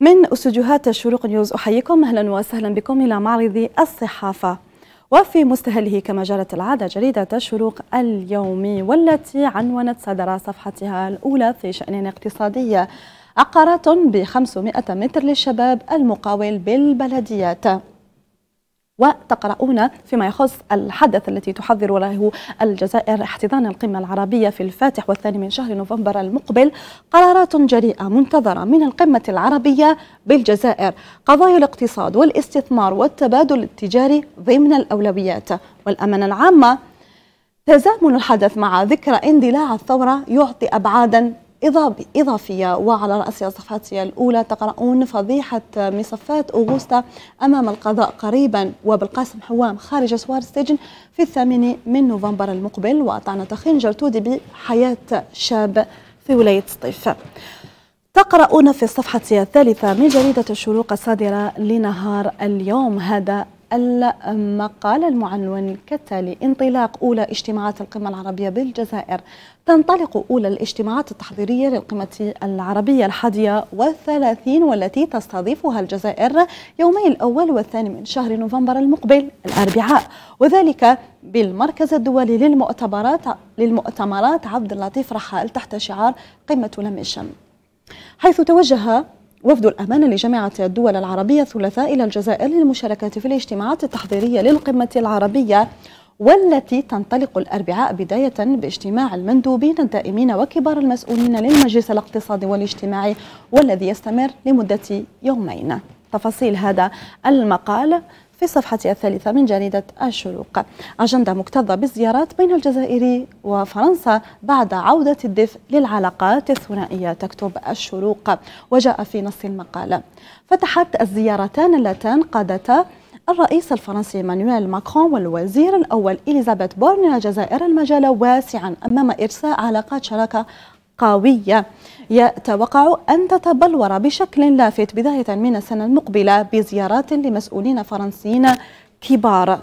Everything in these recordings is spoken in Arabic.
من استديوهات شروق نيوز أحييكم أهلا وسهلا بكم إلى معرض الصحافة وفي مستهله كما جرت العادة جريدة شروق اليومي والتي عنونت صدر صفحتها الأولى في شأن اقتصادية عقارات ب 500 متر للشباب المقاول بالبلديات وتقرؤون فيما يخص الحدث التي تحضر له الجزائر احتضان القمة العربية في الفاتح والثاني من شهر نوفمبر المقبل قرارات جريئة منتظرة من القمة العربية بالجزائر قضايا الاقتصاد والاستثمار والتبادل التجاري ضمن الأولويات والأمن العامة تزامن الحدث مع ذكرى اندلاع الثورة يعطي أبعادا إضافية وعلى رأسها صفحتها الأولى تقرؤون فضيحة مصفات أوغوستا أمام القضاء قريبا وبالقاسم حوام خارج أسوار السجن في الثامن من نوفمبر المقبل وطعنة خنجر تودي بحياة شاب في ولاية سطيف تقرؤون في الصفحة الثالثة من جريدة الشروق الصادرة لنهار اليوم هذا المقال المعنون كالتالي انطلاق أولى اجتماعات القمة العربية بالجزائر تنطلق أولى الاجتماعات التحضيرية للقمة العربية الحادية والثلاثين والتي تستضيفها الجزائر يومي الأول والثاني من شهر نوفمبر المقبل الأربعاء وذلك بالمركز الدولي للمؤتمرات للمؤتمرات عبد اللطيف رحال تحت شعار قمة لم الشم حيث توجه وفد الأمان لجامعة الدول العربية الثلاثاء إلى الجزائر للمشاركة في الاجتماعات التحضيرية للقمة العربية والتي تنطلق الأربعاء بداية باجتماع المندوبين الدائمين وكبار المسؤولين للمجلس الاقتصادي والاجتماعي والذي يستمر لمدة يومين تفاصيل هذا المقال في الصفحة الثالثة من جريدة الشروق أجندة مكتظة بالزيارات بين الجزائر وفرنسا بعد عودة الدفء للعلاقات الثنائية تكتب الشروق وجاء في نص المقالة فتحت الزيارتان اللتان قادتا الرئيس الفرنسي مانويل ماكرون والوزير الأول إليزابيث بورن الجزائر المجال واسعا أمام إرساء علاقات شراكة قوية يتوقع أن تتبلور بشكل لافت بداية من السنة المقبلة بزيارات لمسؤولين فرنسيين كبار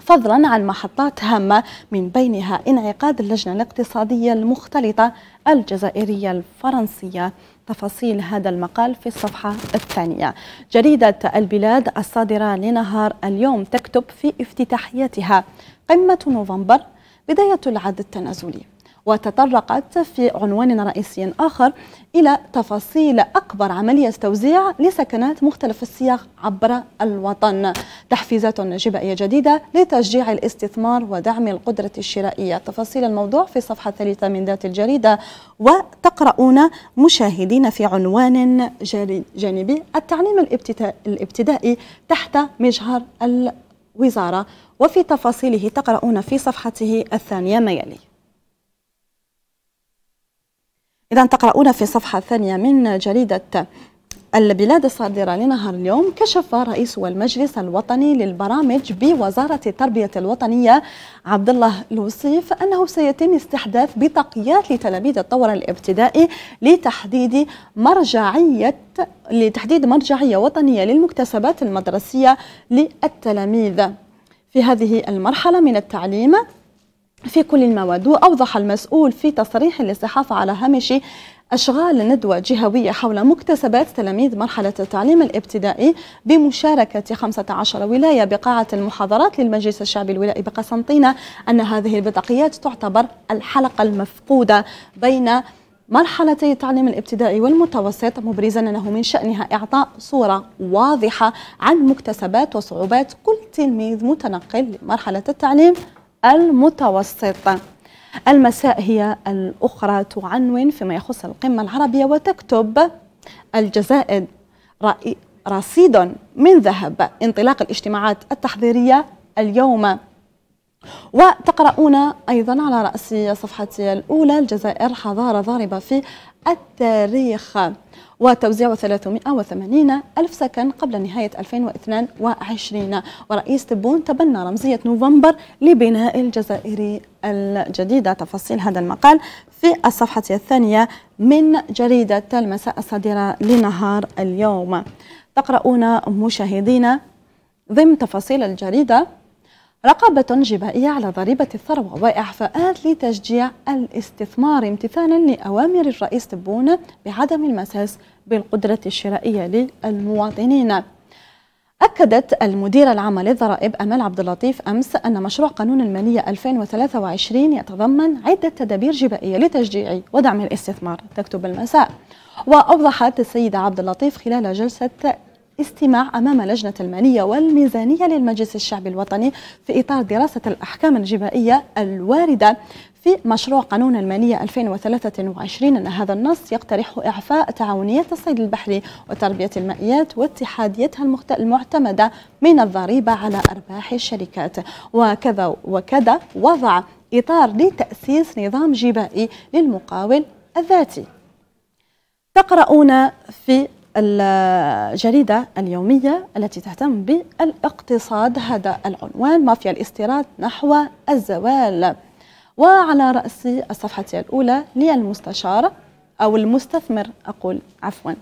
فضلا عن محطات هامة من بينها انعقاد اللجنة الاقتصادية المختلطة الجزائرية الفرنسية تفاصيل هذا المقال في الصفحة الثانية جريدة البلاد الصادرة لنهار اليوم تكتب في افتتاحيتها قمة نوفمبر بداية العد التنازلي وتطرقت في عنوان رئيسي آخر إلى تفاصيل أكبر عملية توزيع لسكنات مختلف الصيغ عبر الوطن تحفيزات جبائية جديدة لتشجيع الاستثمار ودعم القدرة الشرائية تفاصيل الموضوع في صفحة ثالثة من ذات الجريدة وتقرؤون مشاهدين في عنوان جانبي التعليم الابتدائي تحت مجهر الوزارة وفي تفاصيله تقرؤون في صفحته الثانية ما يلي إذا تقرؤون في صفحة ثانية من جريدة البلاد الصادرة لنهار اليوم كشف رئيس المجلس الوطني للبرامج بوزارة التربية الوطنية عبد الله لوصيف أنه سيتم استحداث بطاقيات لتلاميذ الطور الابتدائي لتحديد مرجعية لتحديد مرجعية وطنية للمكتسبات المدرسية للتلاميذ في هذه المرحلة من التعليم في كل المواد وأوضح المسؤول في تصريح للصحافة على هامش أشغال ندوة جهوية حول مكتسبات تلاميذ مرحلة التعليم الابتدائي بمشاركة 15 ولاية بقاعة المحاضرات للمجلس الشعبي الولائي بقسنطينة أن هذه البطاقيات تعتبر الحلقة المفقودة بين مرحلتي التعليم الابتدائي والمتوسط مبرزا انه من شانها اعطاء صوره واضحه عن مكتسبات وصعوبات كل تلميذ متنقل لمرحله التعليم المتوسط المساء هي الأخرى تعنون فيما يخص القمة العربية وتكتب الجزائر رصيد من ذهب انطلاق الاجتماعات التحضيرية اليوم وتقرؤون أيضا على رأس صفحتي الأولى الجزائر حضارة ضاربة في التاريخ وتوزيع 380 ألف سكن قبل نهاية 2022 ورئيس تبون تبنى رمزية نوفمبر لبناء الجزائر الجديدة تفاصيل هذا المقال في الصفحة الثانية من جريدة المساء الصادرة لنهار اليوم تقرؤون مشاهدينا ضمن تفاصيل الجريدة رقابة جبائية على ضريبة الثروة وإعفاءات لتشجيع الاستثمار امتثالا لأوامر الرئيس تبون بعدم المساس بالقدرة الشرائية للمواطنين أكدت المديرة العامة للضرائب أمال عبد اللطيف أمس أن مشروع قانون المالية 2023 يتضمن عدة تدابير جبائية لتشجيع ودعم الاستثمار تكتب المساء وأوضحت السيدة عبد اللطيف خلال جلسة استماع أمام لجنة المالية والميزانية للمجلس الشعبي الوطني في إطار دراسة الأحكام الجبائية الواردة في مشروع قانون المالية 2023 أن هذا النص يقترح إعفاء تعاونية الصيد البحري وتربية المائيات واتحاديتها المعتمدة من الضريبة على أرباح الشركات وكذا وكذا وضع إطار لتأسيس نظام جبائي للمقاول الذاتي تقرؤون في الجريدة اليومية التي تهتم بالاقتصاد هذا العنوان مافيا الاستيراد نحو الزوال وعلى رأس الصفحة الأولى للمستشار أو المستثمر أقول عفوا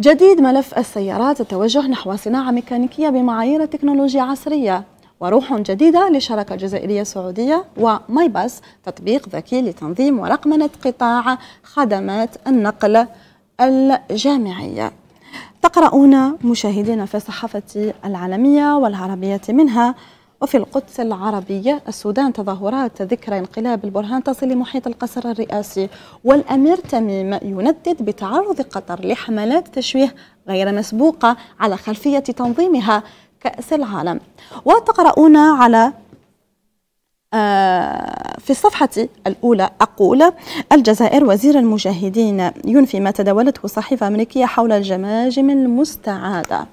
جديد ملف السيارات التوجه نحو صناعة ميكانيكية بمعايير تكنولوجيا عصرية وروح جديدة لشركة جزائرية سعودية ومايباس تطبيق ذكي لتنظيم ورقمنة قطاع خدمات النقل الجامعية تقرؤون مشاهدينا في الصحافة العالمية والعربية منها وفي القدس العربية السودان تظاهرات ذكرى انقلاب البرهان تصل لمحيط القصر الرئاسي والأمير تميم يندد بتعرض قطر لحملات تشويه غير مسبوقة على خلفية تنظيمها كأس العالم وتقرؤون على آه، في الصفحة الأولى أقول الجزائر وزير المجاهدين ينفي ما تداولته صحيفة أمريكية حول الجماجم المستعادة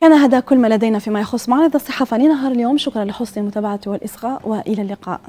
كان هذا كل ما لدينا فيما يخص معرض الصحافة لنهار اليوم شكرا لحسن المتابعة والإصغاء وإلى اللقاء